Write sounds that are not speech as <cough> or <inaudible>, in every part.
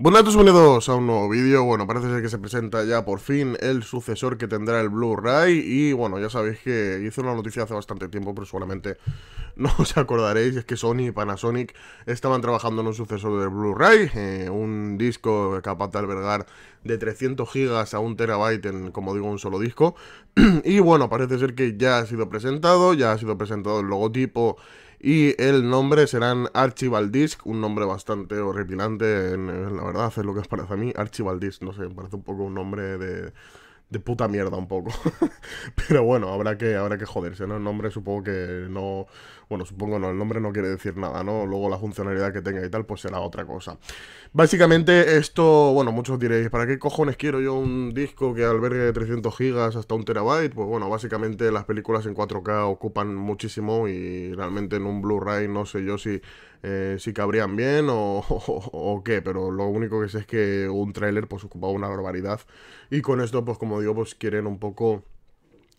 Buenas bienvenidos a un nuevo vídeo, bueno, parece ser que se presenta ya por fin el sucesor que tendrá el Blu-ray y bueno, ya sabéis que hice una noticia hace bastante tiempo, pero seguramente <laughs> no os acordaréis, es que Sony y Panasonic estaban trabajando en un sucesor del Blu-ray, eh, un disco capaz de albergar de 300 gigas a un terabyte en, como digo, un solo disco <clears throat> y bueno, parece ser que ya ha sido presentado, ya ha sido presentado el logotipo y el nombre serán Disc un nombre bastante horripilante, en, la verdad, es lo que parece a mí. Disc no sé, me parece un poco un nombre de de puta mierda un poco. <laughs> Pero bueno, habrá que, habrá que joderse, ¿no? El nombre supongo que no... Bueno, supongo no, el nombre no quiere decir nada, ¿no? Luego la funcionalidad que tenga y tal, pues será otra cosa. Básicamente esto, bueno, muchos diréis, ¿para qué cojones quiero yo un disco que albergue 300 gigas hasta un terabyte? Pues bueno, básicamente las películas en 4K ocupan muchísimo y realmente en un Blu-ray no sé yo si... Eh, cabrían bien <laughs> o, qué, pero lo único que sé es que un tráiler pues ocupa una barbaridad y con esto pues como digo, pues quieren un poco...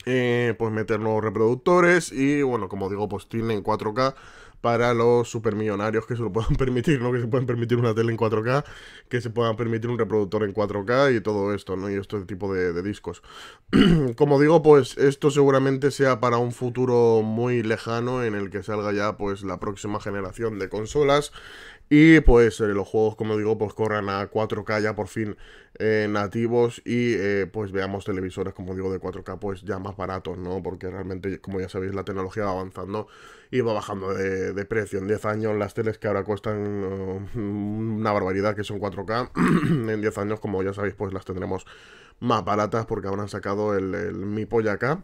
Eh, pues meter nuevos reproductores y bueno, como digo, pues tienen 4K para los supermillonarios que se lo puedan <laughs> permitir, ¿no? Que se puedan permitir una tele en 4K, que se puedan permitir un reproductor en 4K y todo esto, ¿no? Y este tipo de, discos. <clears throat> Como digo, pues esto seguramente sea para un futuro muy lejano en el que salga ya pues la próxima generación de consolas y pues eh, los juegos, como digo, pues corran a 4K ya por fin eh, nativos y eh, pues veamos televisores, como digo, de 4K pues ya más baratos, ¿no? Porque realmente, como ya sabéis, la tecnología va avanzando y va bajando de, de, precio. En 10 años las teles que ahora cuestan uh, una barbaridad, que son 4K, <clears throat> en 10 años, como ya sabéis, pues las tendremos más baratas porque habrán sacado el, Mi Polla acá.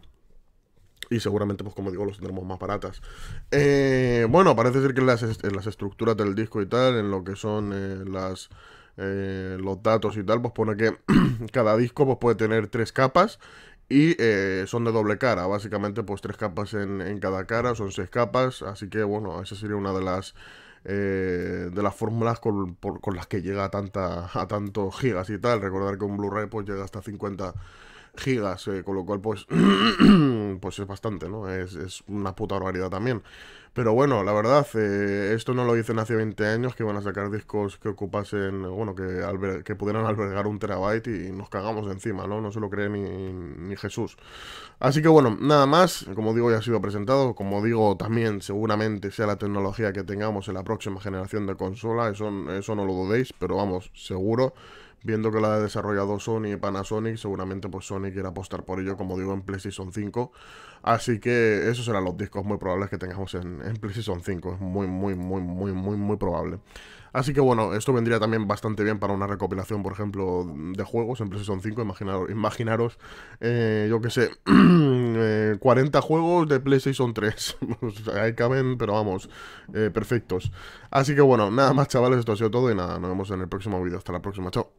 Y seguramente, pues como digo, los tendremos más baratas. Eh, bueno, parece ser que las, en las estructuras del disco y tal, en lo que son eh, las, eh, los datos y tal, pues pone que <clears throat> cada disco pues, puede tener tres capas y eh, son de doble cara, básicamente pues tres capas en, cada cara, son seis capas, así que bueno, esa sería una de las eh, de las fórmulas con, las que llega a, tanta, a tantos gigas y tal. Recordar que un Blu-ray pues llega hasta 50 gigas, eh, con lo cual pues, <clears throat> pues es bastante, ¿no? Es, una puta barbaridad también. Pero bueno, la verdad, eh, esto no lo dicen hace 20 años que van a sacar discos que ocupasen, bueno, que, que pudieran albergar un terabyte y nos cagamos encima, ¿no? No se lo cree ni, Jesús. Así que bueno, nada más, como digo ya ha sido presentado, como digo también seguramente sea la tecnología que tengamos en la próxima generación de consola, eso, eso no lo dudéis, pero vamos, seguro. Viendo que la ha desarrollado Sony y Panasonic, seguramente pues Sony quiera apostar por ello, como digo, en PlayStation 5. Así que esos serán los discos muy probables que tengamos en, PlayStation 5. Es muy, muy, muy, muy, muy, muy probable. Así que bueno, esto vendría también bastante bien para una recopilación, por ejemplo, de juegos en PlayStation 5. Imaginaros, imaginaros eh, yo qué sé, 40 <clears throat> eh, juegos de PlayStation 3. <laughs> Ahí caben, pero vamos, eh, perfectos. Así que bueno, nada más chavales, esto ha sido todo y nada, nos vemos en el próximo vídeo. Hasta la próxima, chao.